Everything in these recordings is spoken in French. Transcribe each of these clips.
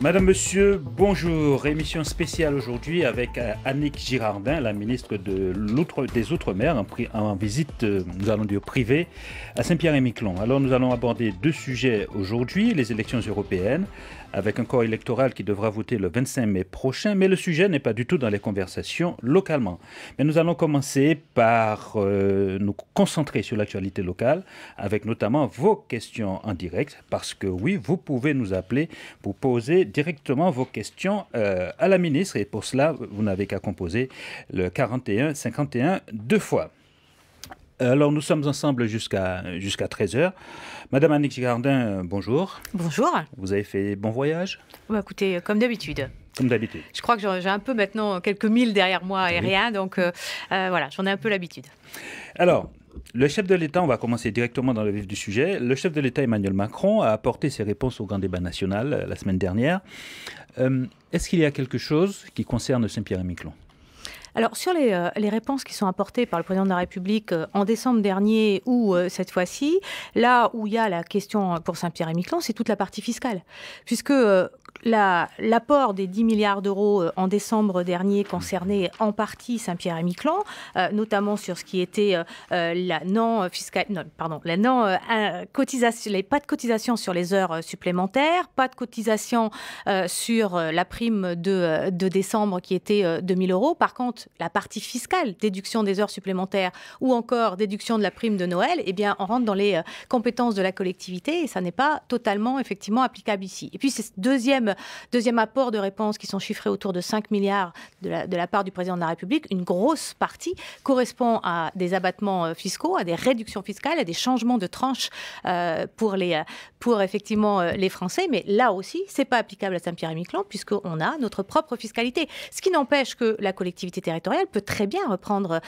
Madame, Monsieur, bonjour. Émission spéciale aujourd'hui avec euh, Annick Girardin, la ministre des Outre-mer, en, en, visite, euh, nous allons dire privée, à Saint-Pierre-et-Miquelon. Alors nous allons aborder deux sujets aujourd'hui, les élections européennes, avec un corps électoral qui devra voter le 25 mai prochain, mais le sujet n'est pas du tout dans les conversations localement. Mais nous allons commencer par euh, nous concentrer sur l'actualité locale, avec notamment vos questions en direct, parce que oui, vous pouvez nous appeler pour poser directement vos questions euh, à la ministre, et pour cela, vous n'avez qu'à composer le 41 51 deux fois. Euh, alors nous sommes ensemble jusqu'à jusqu'à 13h. Madame Annick Gardin, euh, bonjour. Bonjour. Vous avez fait bon voyage bah, Écoutez, euh, comme d'habitude. Comme d'habitude. Je crois que j'ai un peu maintenant quelques milles derrière moi et rien. donc voilà, j'en ai un peu l'habitude. Alors, le chef de l'État, on va commencer directement dans le vif du sujet. Le chef de l'État Emmanuel Macron a apporté ses réponses au grand débat national la semaine dernière. Est-ce qu'il y a quelque chose qui concerne Saint-Pierre et Miquelon alors, sur les, euh, les, réponses qui sont apportées par le président de la République euh, en décembre dernier ou euh, cette fois-ci, là où il y a la question pour Saint-Pierre-et-Miquelon, c'est toute la partie fiscale. Puisque l'apport des 10 milliards d'euros euh, en décembre dernier concernait en partie Saint-Pierre et Miquelon, euh, notamment sur ce qui était euh, la non fiscale non, pardon, la non cotisation, les, pas de cotisation sur les heures supplémentaires, pas de cotisation sur la prime de, décembre qui était 2000 euros. Par contre, la partie fiscale, déduction des heures supplémentaires ou encore déduction de la prime de Noël, eh bien, on rentre dans les compétences de la collectivité et ça n'est pas totalement effectivement applicable ici. Et puis, cette deuxième Deuxième apport de réponse qui sont chiffrés autour de 5 milliards de la, part du président de la République. Une grosse partie correspond à des abattements euh, fiscaux, à des réductions fiscales, à des changements de tranches euh, pour, les, euh, pour effectivement les Français. Mais là aussi, ce n'est pas applicable à Saint-Pierre-et-Miquelon puisqu'on a notre propre fiscalité. Ce qui n'empêche que la collectivité territoriale peut très bien reprendre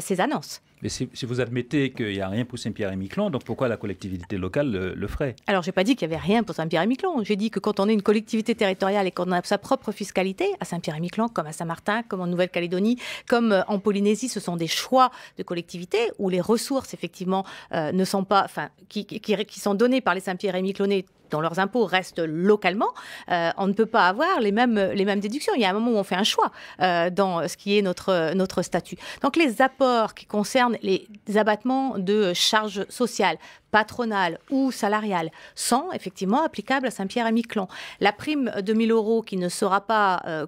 ses annonces si, vous admettez qu'il n'y a rien pour Saint-Pierre et Miquelon, donc pourquoi la collectivité locale le, ferait Alors, j'ai pas dit qu'il n'y avait rien pour Saint-Pierre et Miquelon. J'ai dit que quand on est une collectivité territoriale et qu'on a sa propre fiscalité, à Saint-Pierre et Miquelon, comme à Saint-Martin, comme en Nouvelle-Calédonie, comme euh, en Polynésie, ce sont des choix de collectivité où les ressources, effectivement, euh, ne sont pas, enfin, qui, sont données par les Saint-Pierre et Miquelonais dont leurs impôts restent localement, euh, on ne peut pas avoir les mêmes, les mêmes déductions. Il y a un moment où on fait un choix dans ce qui est notre, notre statut. Donc les apports qui concernent les abattements de charges sociales patronale ou salariale sont effectivement applicables à Saint-Pierre et Miquelon. La prime de 1000 euros qui ne sera pas euh,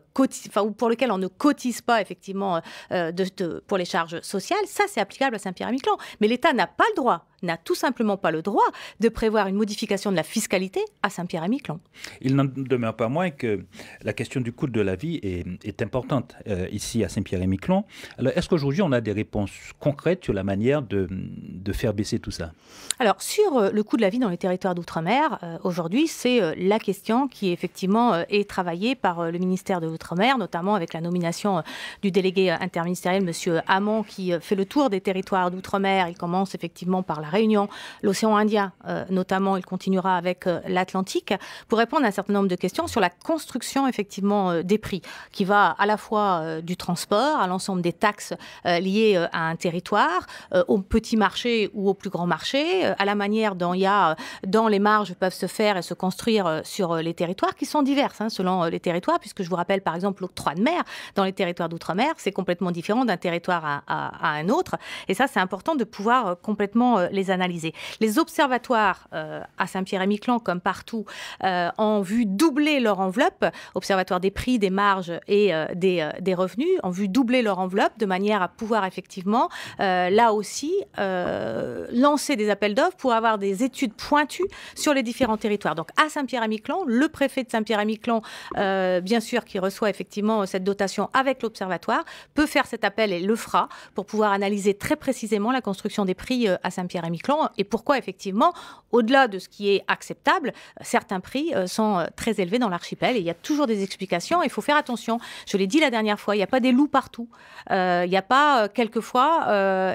enfin, ou pour lequel on ne cotise pas effectivement euh, euh, de, pour les charges sociales, ça c'est applicable à Saint-Pierre et Miquelon. Mais l'État n'a pas le droit n'a tout simplement pas le droit de prévoir une modification de la fiscalité à Saint-Pierre-et-Miquelon. Il n'en demeure pas moins que la question du coût de la vie est, importante euh, ici à Saint-Pierre-et-Miquelon. Alors, est-ce qu'aujourd'hui, on a des réponses concrètes sur la manière de, de faire baisser tout ça Alors, sur euh, le coût de la vie dans les territoires d'outre-mer, euh, aujourd'hui c'est euh, la question qui effectivement est travaillée par le ministère de l'Outre-mer, notamment avec la nomination du délégué interministériel M. Hamon qui fait le tour des territoires d'outre-mer. Il commence effectivement par la Réunion, l'océan Indien notamment, il continuera avec l'Atlantique pour répondre à un certain nombre de questions sur la construction effectivement des prix qui va à la fois du transport, à l'ensemble des taxes liées à un territoire, au petit marché ou au plus grand marché, à la manière dont il y a, euh, dans les marges peuvent se faire et se construire euh, sur euh, les territoires, qui sont diverses hein, selon les territoires, puisque je vous rappelle par exemple l'octroi de mer dans les territoires d'outre-mer, c'est complètement différent d'un territoire à, un autre. Et ça, c'est important de pouvoir complètement les analyser. Les observatoires à Saint-Pierre-et-Miquelon, comme partout, ont vu doubler leur enveloppe, observatoire des prix, des marges et des, revenus, ont vu doubler leur enveloppe de manière à pouvoir effectivement, là aussi, lancer des appels d'offres pour avoir des études pointues sur les différents territoires. Donc à Saint-Pierre-et-Miquelon, le préfet de Saint-Pierre-et-Miquelon, euh, bien sûr, qui reçoit effectivement cette dotation avec l'Observatoire, peut faire cet appel et le fera pour pouvoir analyser très précisément la construction des prix euh, à Saint-Pierre-et-Miquelon et pourquoi effectivement, au-delà de ce qui est acceptable, certains prix euh, sont très élevés dans l'archipel et il y a toujours des explications. Il faut faire attention. Je l'ai dit la dernière fois, il n'y a pas des loups partout. il n'y a pas quelquefois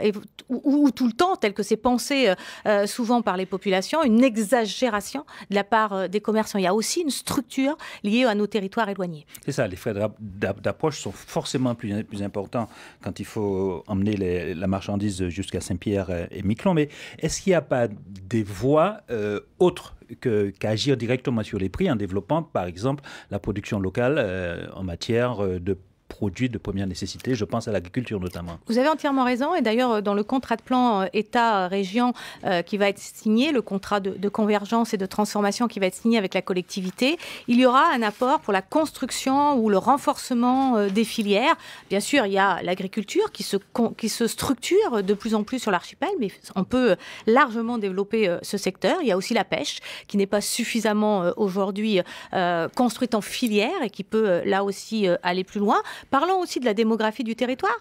ou, tout le temps tel que c'est pensé souvent par les populations, une exagération de la part euh, des commerçants. Il y a aussi une structure liée à nos territoires éloignés. C'est ça, les frais d'approche sont forcément plus, plus, importants quand il faut emmener la marchandise jusqu'à Saint-Pierre et Miquelon. Mais est-ce qu'il n'y a pas des voies euh, autres qu'agir directement sur les prix en développant, par exemple, la production locale euh, en matière de produits de première nécessité. Je pense à l'agriculture notamment. Vous avez entièrement raison. Et d'ailleurs, dans le contrat de plan euh, État-région euh, euh, qui va être signé, le contrat de, convergence et de transformation qui va être signé avec la collectivité, il y aura un apport pour la construction ou le renforcement des filières. Bien sûr, il y a l'agriculture qui se, qui se structure de plus en plus sur l'archipel, mais on peut largement développer ce secteur. Il y a aussi la pêche qui n'est pas suffisamment aujourd'hui construite en filière et qui peut là aussi aller plus loin. Parlons aussi de la démographie du territoire.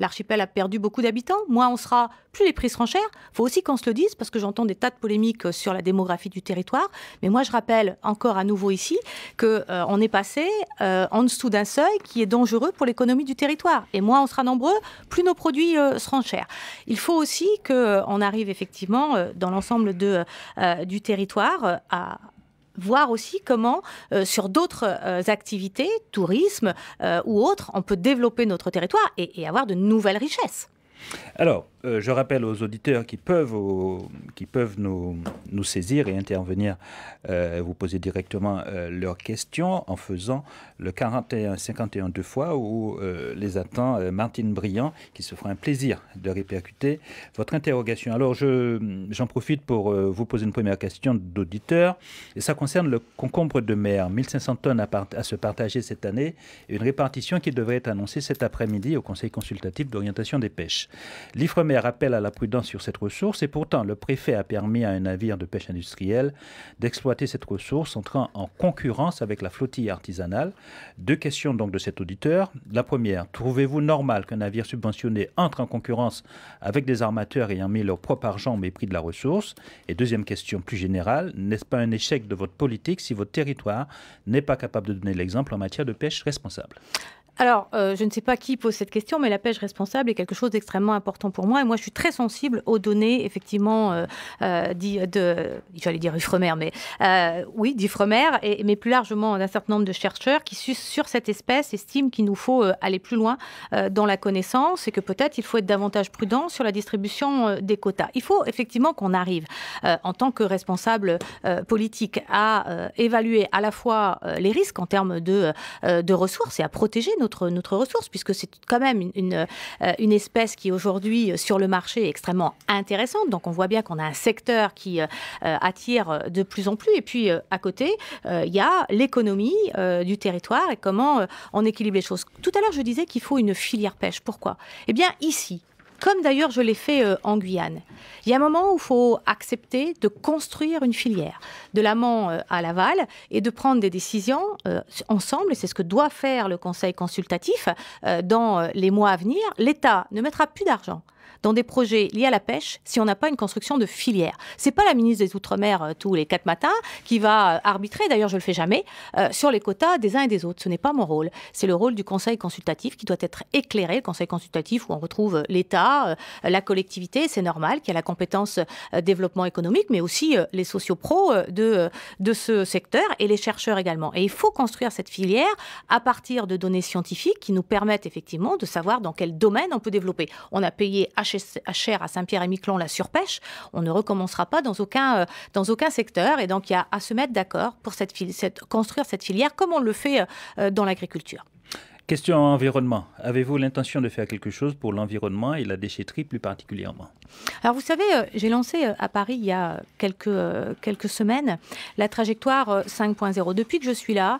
L'archipel a perdu beaucoup d'habitants, moins on sera, plus les prix seront chers. Il faut aussi qu'on se le dise, parce que j'entends des tas de polémiques euh, sur la démographie du territoire. Mais moi, je rappelle encore à nouveau ici qu'on euh, est passé euh, en dessous d'un seuil qui est dangereux pour l'économie du territoire. Et moins on sera nombreux, plus nos produits seront chers. Il faut aussi qu'on arrive effectivement, dans l'ensemble du territoire, à, voir aussi comment, euh, sur d'autres euh, activités, tourisme euh, ou autres, on peut développer notre territoire et, et avoir de nouvelles richesses. Alors, euh, je rappelle aux auditeurs qui peuvent, qui peuvent nous, nous, saisir et intervenir, euh, vous poser directement euh, leurs questions en faisant le 41-51 deux fois où les attend Martine Briand qui se fera un plaisir de répercuter votre interrogation. Alors j'en profite pour vous poser une première question d'auditeur et ça concerne le concombre de mer, 1500 tonnes à, à se partager cette année et une répartition qui devrait être annoncée cet après-midi au Conseil consultatif d'orientation des pêches. L'IFREMER faire appel à la prudence sur cette ressource et pourtant le préfet a permis à un navire de pêche industrielle d'exploiter cette ressource entrant en concurrence avec la flottille artisanale. Deux questions donc de cet auditeur. La première, trouvez-vous normal qu'un navire subventionné entre en concurrence avec des armateurs ayant mis leur propre argent au mépris de la ressource Et deuxième question plus générale, n'est-ce pas un échec de votre politique si votre territoire n'est pas capable de donner l'exemple en matière de pêche responsable alors, euh, je ne sais pas qui pose cette question, mais la pêche responsable est quelque chose d'extrêmement important pour moi. Et moi, je suis très sensible aux données, effectivement, euh, euh, de, j'allais dire Ifremer, mais euh, oui, d'Ifremer, et, mais plus largement d'un certain nombre de chercheurs qui, sur cette espèce, estiment qu'il nous faut euh, aller plus loin dans la connaissance et que peut-être il faut être davantage prudent sur la distribution des quotas. Il faut effectivement qu'on arrive, en tant que responsable politique, à évaluer à la fois les risques en termes de, de ressources et à protéger nos notre, notre ressource, puisque c'est quand même une, une, euh, espèce qui aujourd'hui euh, sur le marché est extrêmement intéressante. Donc on voit bien qu'on a un secteur qui euh, attire de plus en plus. Et puis à côté, il y a l'économie du territoire et comment on équilibre les choses. Tout à l'heure, je disais qu'il faut une filière pêche. Pourquoi Eh bien ici, comme d'ailleurs je l'ai fait euh, en Guyane. Il y a un moment où il faut accepter de construire une filière, de l'amont euh, à l'aval, et de prendre des décisions euh, ensemble, ensemble. C'est ce que doit faire le Conseil consultatif dans les mois à venir. L'État ne mettra plus d'argent dans des projets liés à la pêche si on n'a pas une construction de filière. C'est pas la ministre des Outre-mer euh, tous les quatre matins qui va euh, arbitrer, d'ailleurs je le fais jamais, euh, sur les quotas des uns et des autres. Ce n'est pas mon rôle. C'est le rôle du Conseil consultatif qui doit être éclairé, le Conseil consultatif où on retrouve l'État, la collectivité, c'est normal, qui a la compétence développement économique, mais aussi les sociopros de, de ce secteur et les chercheurs également. Et il faut construire cette filière à partir de données scientifiques qui nous permettent effectivement de savoir dans quel domaine on peut développer. On a payé H cher à Saint-Pierre-et-Miquelon la surpêche, on ne recommencera pas dans aucun, euh, dans aucun secteur. Et donc, il y a à se mettre d'accord pour cette, cette, construire cette filière comme on le fait euh, euh, dans l'agriculture. Question environnement. Avez-vous l'intention de faire quelque chose pour l'environnement et la déchetterie plus particulièrement Alors vous savez, euh, j'ai lancé euh, à Paris il y a quelques, euh, quelques semaines la trajectoire 5.0. Depuis que je suis là,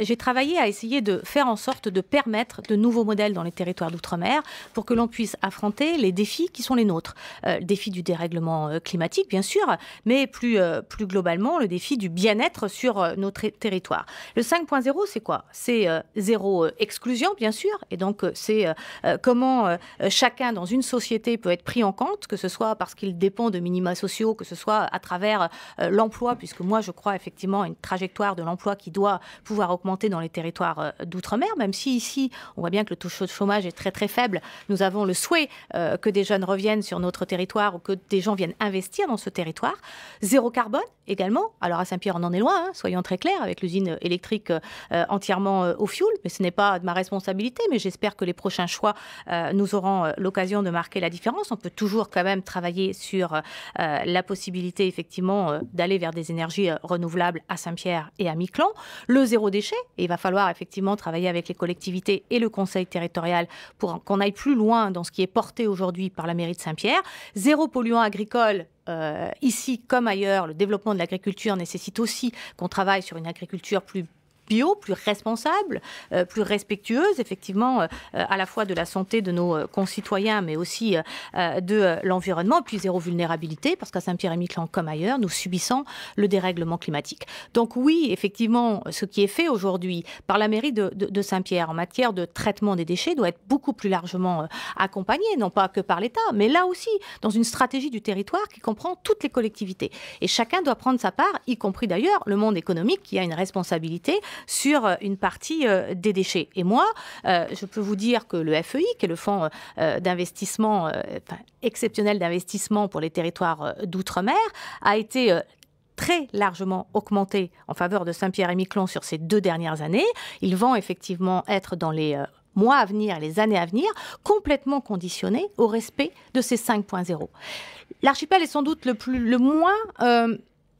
j'ai travaillé à essayer de faire en sorte de permettre de nouveaux modèles dans les territoires d'outre-mer pour que l'on puisse affronter les défis qui sont les nôtres. Le défi du dérèglement climatique, bien sûr, mais plus, plus globalement, le défi du bien-être sur nos territoires. Le 5.0, c'est quoi C'est zéro exclusion exclusion, bien sûr. Et donc, euh, c'est euh, euh, comment chacun dans une société peut être pris en compte, que ce soit parce qu'il dépend de minima sociaux, que ce soit à travers l'emploi, puisque moi, je crois effectivement à une trajectoire de l'emploi qui doit pouvoir augmenter dans les territoires d'outre-mer, même si ici, on voit bien que le taux de chômage est très très faible. Nous avons le souhait que des jeunes reviennent sur notre territoire ou que des gens viennent investir dans ce territoire. Zéro carbone également. Alors à Saint-Pierre, on en est loin, hein, soyons très clairs, avec l'usine électrique entièrement au fioul, mais ce n'est pas responsabilité, mais j'espère que les prochains choix euh, nous auront euh, l'occasion de marquer la différence. On peut toujours quand même travailler sur euh, la possibilité, effectivement, d'aller vers des énergies renouvelables à Saint-Pierre et à Miquelon. Le zéro déchet, et il va falloir effectivement travailler avec les collectivités et le conseil territorial pour qu'on aille plus loin dans ce qui est porté aujourd'hui par la mairie de Saint-Pierre. Zéro polluant agricole, ici comme ailleurs, le développement de l'agriculture nécessite aussi qu'on travaille sur une agriculture plus bio, plus responsable, euh, plus respectueuse, effectivement, euh, euh, à la fois de la santé de nos concitoyens, mais aussi de l'environnement, puis zéro vulnérabilité, parce qu'à Saint-Pierre-et-Miquelon, comme ailleurs, nous subissons le dérèglement climatique. Donc oui, effectivement, ce qui est fait aujourd'hui par la mairie de, de Saint-Pierre en matière de traitement des déchets doit être beaucoup plus largement accompagné, non pas que par l'État, mais là aussi, dans une stratégie du territoire qui comprend toutes les collectivités. Et chacun doit prendre sa part, y compris d'ailleurs le monde économique qui a une responsabilité sur euh, une partie euh, des déchets. Et moi, euh, je peux vous dire que le FEI, qui est le fonds d'investissement, exceptionnel d'investissement pour les territoires d'outre-mer, a été très largement augmenté en faveur de Saint-Pierre-et-Miquelon sur ces deux dernières années. Ils vont effectivement être dans les mois à venir, les années à venir, complètement conditionnés au respect de ces 5.0. L'archipel est sans doute le, moins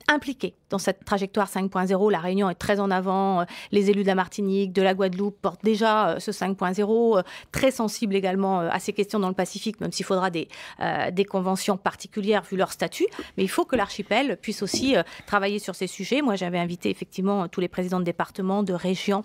impliqué dans cette trajectoire 5.0, la Réunion est très en avant. Euh, les élus de la Martinique, de la Guadeloupe portent déjà euh, ce 5.0, euh, très sensible également à ces questions dans le Pacifique, même s'il faudra des, des conventions particulières vu leur statut. Mais il faut que l'archipel puisse aussi travailler sur ces sujets. Moi, j'avais invité effectivement tous les présidents de départements, de régions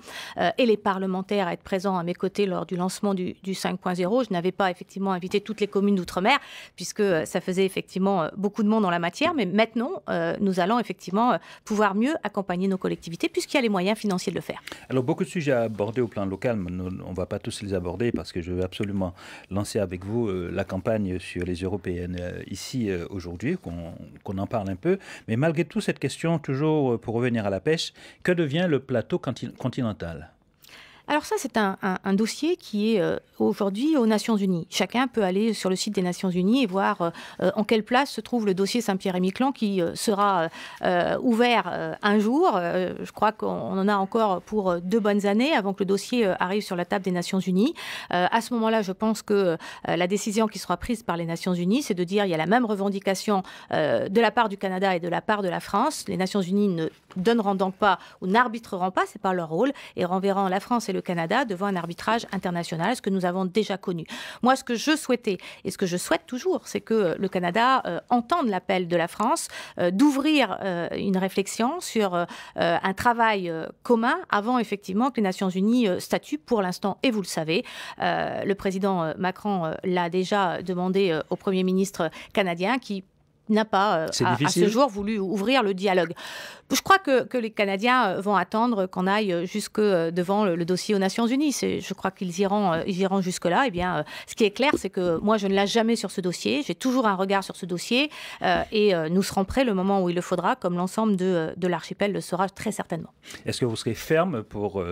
et les parlementaires à être présents à mes côtés lors du lancement du, du 5.0. Je n'avais pas effectivement invité toutes les communes d'outre-mer, puisque ça faisait effectivement beaucoup de monde en la matière. Mais maintenant, nous allons effectivement euh, pouvoir mieux accompagner nos collectivités puisqu'il y a les moyens financiers de le faire. Alors beaucoup de sujets abordés au plan local, mais on ne va pas tous les aborder parce que je veux absolument lancer avec vous euh, la campagne sur les européennes euh, ici aujourd'hui, qu'on en parle un peu. Mais malgré tout, cette question, toujours pour revenir à la pêche, que devient le plateau continental alors ça, c'est un, dossier qui est euh, aujourd'hui aux Nations Unies. Chacun peut aller sur le site des Nations Unies et voir euh, euh, en quelle place se trouve le dossier Saint-Pierre-et-Miquelon qui sera ouvert un jour. je crois qu'on en a encore pour deux bonnes années avant que le dossier arrive sur la table des Nations Unies. à ce moment-là, je pense que la décision qui sera prise par les Nations Unies, c'est de dire qu'il y a la même revendication de la part du Canada et de la part de la France. Les Nations Unies ne donneront donc pas ou n'arbitreront pas, c'est pas leur rôle, et renverront la France et le Canada devant un arbitrage international, ce que nous avons déjà connu. Moi, ce que je souhaitais et ce que je souhaite toujours, c'est que le Canada euh, entende l'appel de la France euh, d'ouvrir euh, une réflexion sur un travail commun avant effectivement que les Nations Unies statuent pour l'instant, et vous le savez. le président Macron l'a déjà demandé au Premier ministre canadien qui n'a pas, euh, à, ce jour, voulu ouvrir le dialogue. Je crois que, que les Canadiens euh, vont attendre qu'on aille euh, jusque devant le, dossier aux Nations Unies. Je crois qu'ils iront, ils iront jusque-là. Eh bien, ce qui est clair, c'est que moi, je ne lâche jamais sur ce dossier. J'ai toujours un regard sur ce dossier et nous serons prêts le moment où il le faudra, comme l'ensemble de, l'archipel le sera très certainement. Est-ce que vous serez ferme pour,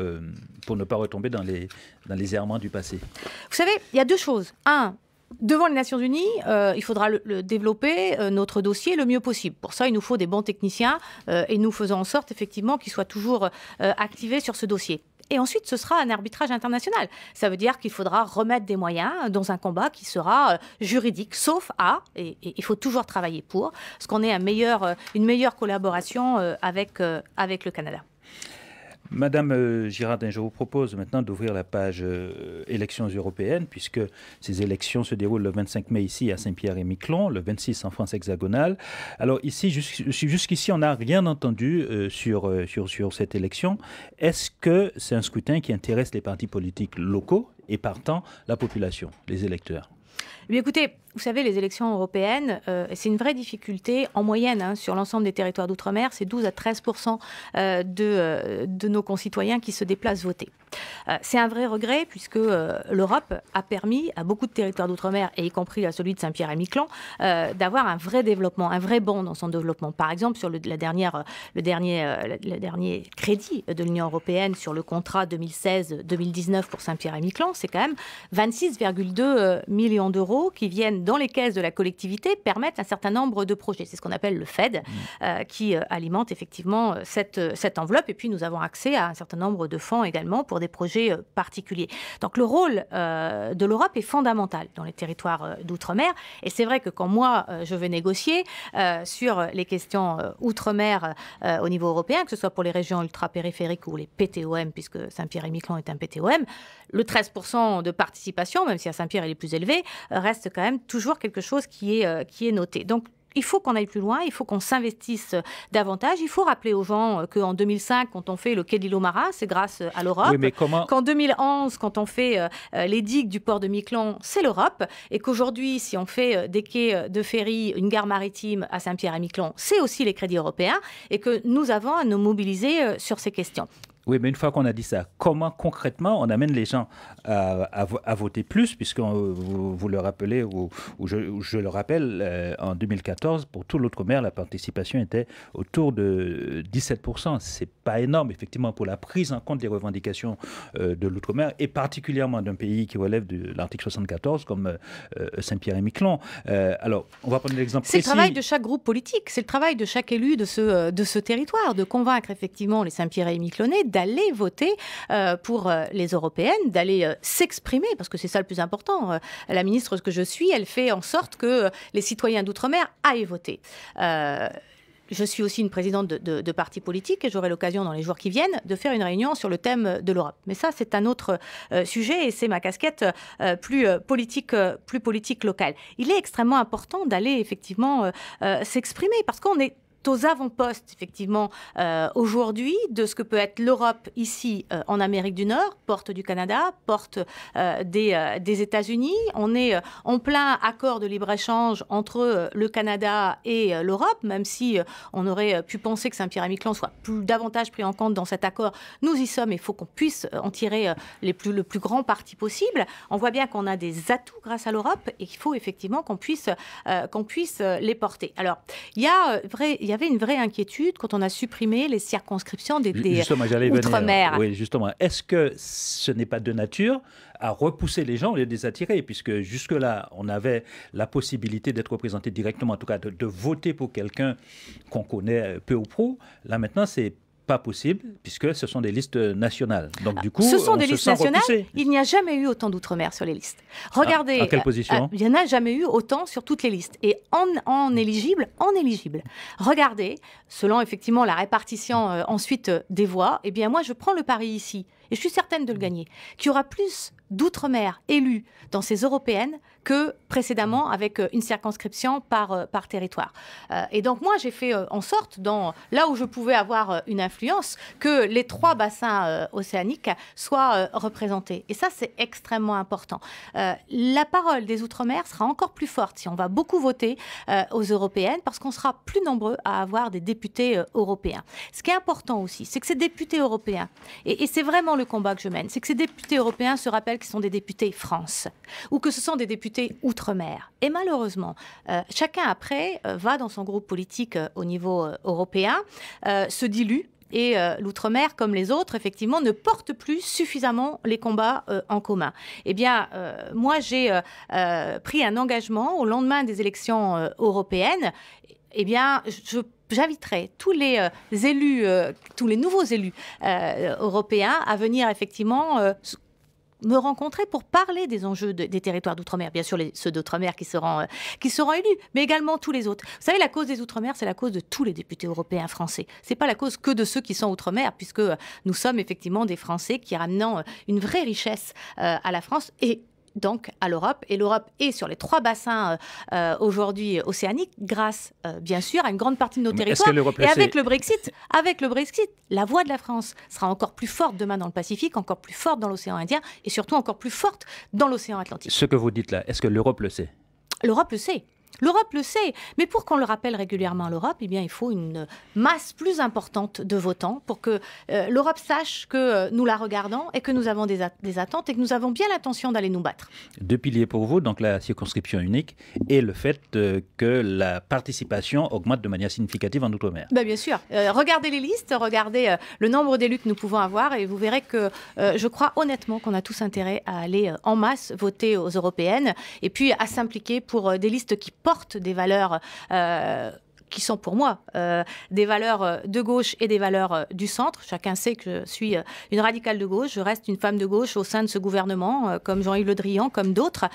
pour ne pas retomber dans les, dans les errements du passé Vous savez, il y a deux choses. Un, devant les Nations Unies, euh, il faudra développer euh, notre dossier le mieux possible. Pour ça, il nous faut des bons techniciens euh, et nous faisons en sorte effectivement qu'ils soient toujours activés sur ce dossier. Et ensuite, ce sera un arbitrage international. Ça veut dire qu'il faudra remettre des moyens dans un combat qui sera juridique, sauf à, et, il faut toujours travailler pour, ce qu'on ait une meilleure collaboration avec le Canada. Madame euh, Girardin, je vous propose maintenant d'ouvrir la page euh, élections européennes, puisque ces élections se déroulent le 25 mai ici à Saint-Pierre-et-Miquelon, le 26 en France hexagonale. Alors ici, jusqu'ici, on n'a rien entendu euh, sur, sur, sur cette élection. Est-ce que c'est un scrutin qui intéresse les partis politiques locaux et partant la population, les électeurs écoutez, vous savez, les élections européennes, euh, c'est une vraie difficulté en moyenne hein, sur l'ensemble des territoires d'outre-mer. C'est 12 à 13 euh, euh, de, nos concitoyens qui se déplacent voter. c'est un vrai regret puisque l'Europe a permis à beaucoup de territoires d'outre-mer, et y compris à celui de Saint-Pierre-et-Miquelon, d'avoir un vrai développement, un vrai bond dans son développement. Par exemple, sur le, la dernière, le, dernier, le dernier crédit de l'Union européenne sur le contrat 2016-2019 pour Saint-Pierre-et-Miquelon, c'est quand même 26,2 millions d'euros qui viennent dans les caisses de la collectivité permettent un certain nombre de projets. C'est ce qu'on appelle le FED, mm. euh, qui euh, alimente effectivement euh, cette, cette enveloppe. Et puis nous avons accès à un certain nombre de fonds également pour des projets particuliers. Donc le rôle de l'Europe est fondamental dans les territoires d'outre-mer. Et c'est vrai que quand moi, je veux négocier sur les questions outre-mer au niveau européen, que ce soit pour les régions ultra-périphériques ou les PTOM, puisque Saint-Pierre-et-Miquelon est un PTOM, le 13% de participation, même si à Saint-Pierre il est plus élevé, reste reste quand même toujours quelque chose qui est, euh, qui est noté. Donc, il faut qu'on aille plus loin, il faut qu'on s'investisse euh, davantage. Il faut rappeler aux gens euh, qu'en 2005, quand on fait le quai d'Ilomara, c'est grâce à l'Europe. comment... Qu'en 2011, quand on fait les digues du port de Miquelon, c'est l'Europe. Et qu'aujourd'hui, si on fait des quais de ferry, une gare maritime à Saint-Pierre et Miquelon, c'est aussi les crédits européens. Et que nous avons à nous mobiliser sur ces questions. Oui, mais une fois qu'on a dit ça, comment concrètement on amène les gens à, voter plus, puisque euh, vous, le rappelez, ou, je, le rappelle, euh, en 2014, pour tout l'outre-mer, la participation était autour de 17%. C'est pas énorme, effectivement, pour la prise en compte des revendications euh, de l'outre-mer, et particulièrement d'un pays qui relève de l'article 74, comme Saint-Pierre et Miquelon. alors, on va prendre l'exemple C'est le travail de chaque groupe politique, c'est le travail de chaque élu de ce, de ce territoire, de convaincre effectivement les Saint-Pierre et Miquelonais d'aller voter euh, pour euh, les européennes, d'aller euh, s'exprimer, parce que c'est ça le plus important. la ministre que je suis, elle fait en sorte que les citoyens d'outre-mer aillent voter. je suis aussi une présidente de, de, de parti politique et j'aurai l'occasion dans les jours qui viennent de faire une réunion sur le thème de l'Europe. Mais ça, c'est un autre sujet et c'est ma casquette plus, politique, plus politique locale. Il est extrêmement important d'aller effectivement s'exprimer parce qu'on est aux avant-postes, effectivement, euh, aujourd'hui, de ce que peut être l'Europe ici euh, en Amérique du Nord, porte du Canada, porte euh, des, États-Unis. On est en plein accord de libre-échange entre le Canada et l'Europe, même si on aurait pu penser que Saint-Pierre-et-Miquelon soit plus davantage pris en compte dans cet accord. Nous y sommes et il faut qu'on puisse en tirer les plus, le plus grand parti possible. On voit bien qu'on a des atouts grâce à l'Europe et qu'il faut effectivement qu'on puisse, qu'on puisse les porter. Alors, il y a vrai. Y a il y avait une vraie inquiétude quand on a supprimé les circonscriptions des, outre-mer. Oui, justement. Est-ce que ce n'est pas de nature à repousser les gens et les attirer Puisque jusque-là, on avait la possibilité d'être représenté directement, en tout cas de, de voter pour quelqu'un qu'on connaît euh, peu ou prou. Là, maintenant, c'est pas possible puisque ce sont des listes nationales. Donc du coup, ce sont des listes nationales. Il n'y a jamais eu autant d'outre-mer sur les listes. Ah, Regardez. à quelle position euh, Il n'y en a jamais eu autant sur toutes les listes et en, en éligible, en éligible. Regardez, selon effectivement la répartition euh, ensuite euh, des voix, et eh bien moi je prends le pari ici et je suis certaine de le mm. gagner, qu'il y aura plus d'outre-mer élus dans ces européennes que précédemment mm. avec euh, une circonscription par, euh, par territoire. Euh, et donc moi, j'ai fait en sorte, dans, là où je pouvais avoir une influence, que les trois bassins océaniques soient représentés. Et ça, c'est extrêmement important. la parole des Outre-mer sera encore plus forte si on va beaucoup voter aux européennes, parce qu'on sera plus nombreux à avoir des députés européens. Ce qui est important aussi, c'est que ces députés européens, et, et c'est vraiment le le combat que je mène, c'est que ces députés européens se rappellent qu'ils sont des députés France ou que ce sont des députés outre-mer. Et malheureusement, euh, chacun après euh, va dans son groupe politique euh, au niveau européen, se dilue et l'outre-mer, comme les autres, effectivement, ne porte plus suffisamment les combats en commun. Eh bien, moi, j'ai pris un engagement au lendemain des élections européennes. Eh bien, je j'inviterai tous les euh, élus, euh, tous les nouveaux élus euh, européens à venir effectivement me rencontrer pour parler des enjeux des territoires d'outre-mer, bien sûr ceux d'outre-mer qui seront qui seront élus, mais également tous les autres. Vous savez, la cause des outre-mer, c'est la cause de tous les députés européens français. Ce n'est pas la cause que de ceux qui sont outre-mer, puisque nous sommes effectivement des Français qui ramenant une vraie richesse à la France et donc à l'Europe. Et l'Europe est sur les trois bassins euh, euh, aujourd'hui océaniques, grâce euh, bien sûr à une grande partie de nos territoires. Et avec le Brexit, avec le Brexit, la voix de la France sera encore plus forte demain dans le Pacifique, encore plus forte dans l'océan Indien et surtout encore plus forte dans l'océan Atlantique. Ce que vous dites là, est-ce que l'Europe le sait L'Europe le sait. L'Europe le sait, mais pour qu'on le rappelle régulièrement à l'Europe, eh bien, il faut une masse plus importante de votants pour que euh, l'Europe sache que euh, nous la regardons et que nous avons des, attentes et que nous avons bien l'intention d'aller nous battre. Deux piliers pour vous, donc la circonscription unique et le fait euh, que la participation augmente de manière significative en Outre-mer. Ben, bien sûr. regardez les listes, regardez le nombre d'élus que nous pouvons avoir et vous verrez que je crois honnêtement qu'on a tous intérêt à aller en masse voter aux européennes et puis à s'impliquer pour des listes qui portent des valeurs euh, qui sont pour moi euh, des valeurs euh, de gauche et des valeurs euh, du centre. Chacun sait que je suis une radicale de gauche, je reste une femme de gauche au sein de ce gouvernement, comme Jean-Yves Le Drian, comme d'autres,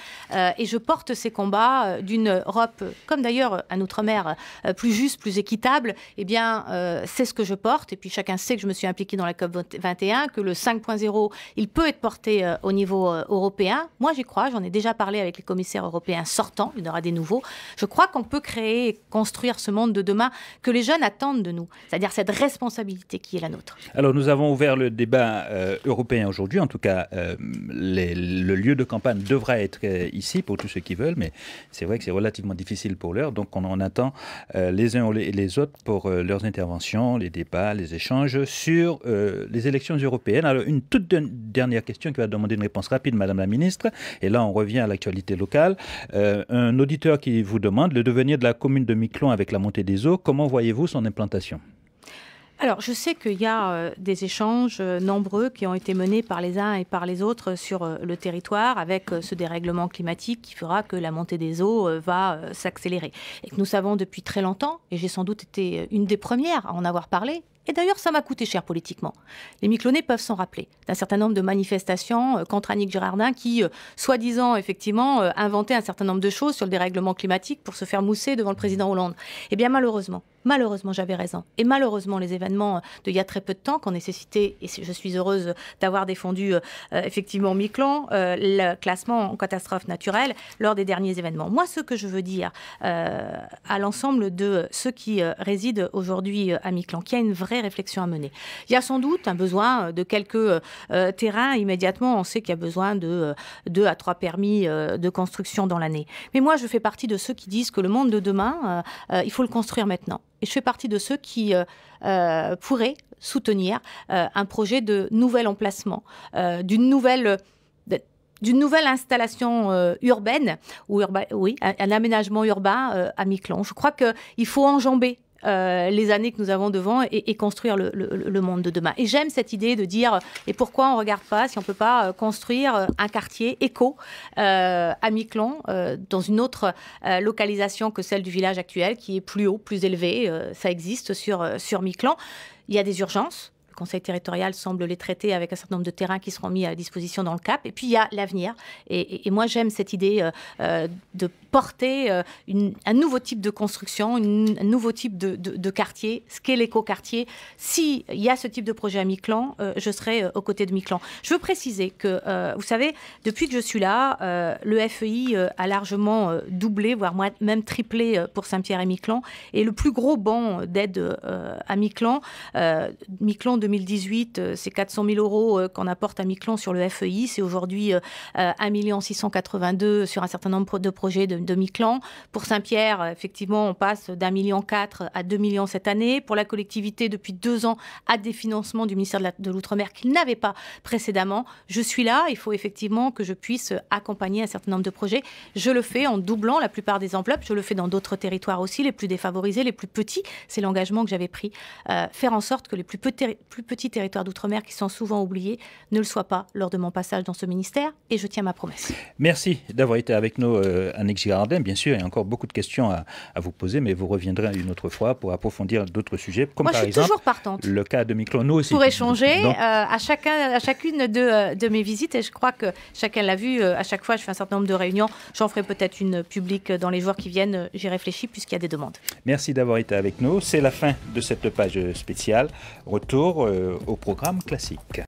et je porte ces combats d'une Europe, comme d'ailleurs un outre-mer plus juste, plus équitable. Eh bien, c'est ce que je porte, et puis chacun sait que je me suis impliquée dans la COP 21, que le 5.0, il peut être porté au niveau européen. Moi, j'y crois, j'en ai déjà parlé avec les commissaires européens sortants, il y en aura des nouveaux. Je crois qu'on peut créer et construire ce monde de demain que les jeunes attendent de nous, c'est-à-dire cette responsabilité qui est la nôtre. Alors nous avons ouvert le débat euh, européen aujourd'hui, en tout cas euh, le lieu de campagne devra être euh, ici pour tous ceux qui veulent, mais c'est vrai que c'est relativement difficile pour l'heure, donc on en attend les uns et les autres pour leurs interventions, les débats, les échanges sur les élections européennes. Alors une toute dernière question qui va demander une réponse rapide, Madame la Ministre, et là on revient à l'actualité locale. un auditeur qui vous demande le devenir de la commune de Miquelon avec la montée des eaux. Comment voyez-vous son implantation alors, je sais qu'il y a euh, des échanges euh, nombreux qui ont été menés par les uns et par les autres sur euh, le territoire avec ce dérèglement climatique qui fera que la montée des eaux va s'accélérer. Et que nous savons depuis très longtemps, et j'ai sans doute été une des premières à en avoir parlé, et d'ailleurs, ça m'a coûté cher politiquement. Les Miquelonais peuvent s'en rappeler d'un certain nombre de manifestations euh, contre Annick Girardin qui, euh, soi-disant, effectivement, euh, inventait un certain nombre de choses sur le dérèglement climatique pour se faire mousser devant le président Hollande. Eh bien, malheureusement, malheureusement, j'avais raison. Et malheureusement, les événements de il y a très peu de temps qu'on nécessité, et je suis heureuse d'avoir défendu effectivement Miquelon, le classement en catastrophe naturelle lors des derniers événements. Moi, ce que je veux dire à l'ensemble de ceux qui résident aujourd'hui à Miquelon, qu'il a une vraie réflexions réflexion à mener. Il y a sans doute un besoin euh, de quelques euh, euh, terrains immédiatement. On sait qu'il y a besoin de deux à trois permis de construction dans l'année. Mais moi, je fais partie de ceux qui disent que le monde de demain, il faut le construire maintenant. Et je fais partie de ceux qui pourraient soutenir un projet de nouvel emplacement, d'une nouvelle d'une nouvelle installation urbaine ou oui, un, aménagement urbain à Miquelon. Je crois qu'il faut enjamber euh, les années que nous avons devant et, construire le, monde de demain. Et j'aime cette idée de dire, euh, et pourquoi on ne regarde pas si on ne peut pas euh, construire un quartier éco à Miquelon, dans une autre localisation que celle du village actuel, qui est plus haut, plus élevé, ça existe sur, sur Miquelon. Il y a des urgences, conseil territorial semble les traiter avec un certain nombre de terrains qui seront mis à disposition dans le cap. Et puis il y a l'avenir. Et, moi j'aime cette idée euh, euh, de porter euh, un nouveau type de construction, un nouveau type de, quartier, ce qu'est l'éco-quartier. S'il y a ce type de projet à Miquelon, je serai aux côtés de Miquelon. Je veux préciser que, vous savez, depuis que je suis là, le FEI a largement doublé, voire même triplé pour Saint-Pierre et Miquelon. Et le plus gros banc d'aide à Miquelon, clan de 2018, euh, c'est 400 000 euros euh, qu'on apporte à Miquelon sur le FEI. C'est aujourd'hui 1 euh, 682 sur un certain nombre de projets de, de Miquelon. Pour Saint-Pierre, effectivement, on passe d'un million quatre à 2 millions cette année. Pour la collectivité, depuis deux ans, à des financements du ministère de l'Outre-mer qu'il n'avait pas précédemment. Je suis là. Il faut effectivement que je puisse accompagner un certain nombre de projets. Je le fais en doublant la plupart des enveloppes. Je le fais dans d'autres territoires aussi, les plus défavorisés, les plus petits. C'est l'engagement que j'avais pris. faire en sorte que les plus, petits, plus petits territoires d'outre-mer qui sont souvent oubliés ne le soient pas lors de mon passage dans ce ministère et je tiens ma promesse. Merci d'avoir été avec nous, euh, Annick Girardin. Bien sûr, il y a encore beaucoup de questions à, vous poser, mais vous reviendrez une autre fois pour approfondir d'autres sujets, comme Moi, par je suis exemple toujours partante. le cas de Micron. Nous aussi. Pour échanger euh, à, chacun, à chacune de, euh, de, mes visites et je crois que chacun l'a vu, euh, à chaque fois je fais un certain nombre de réunions, j'en ferai peut-être une publique dans les jours qui viennent, j'y réfléchis puisqu'il y a des demandes. Merci d'avoir été avec nous. C'est la fin de cette page spéciale. Retour euh, au programme classique.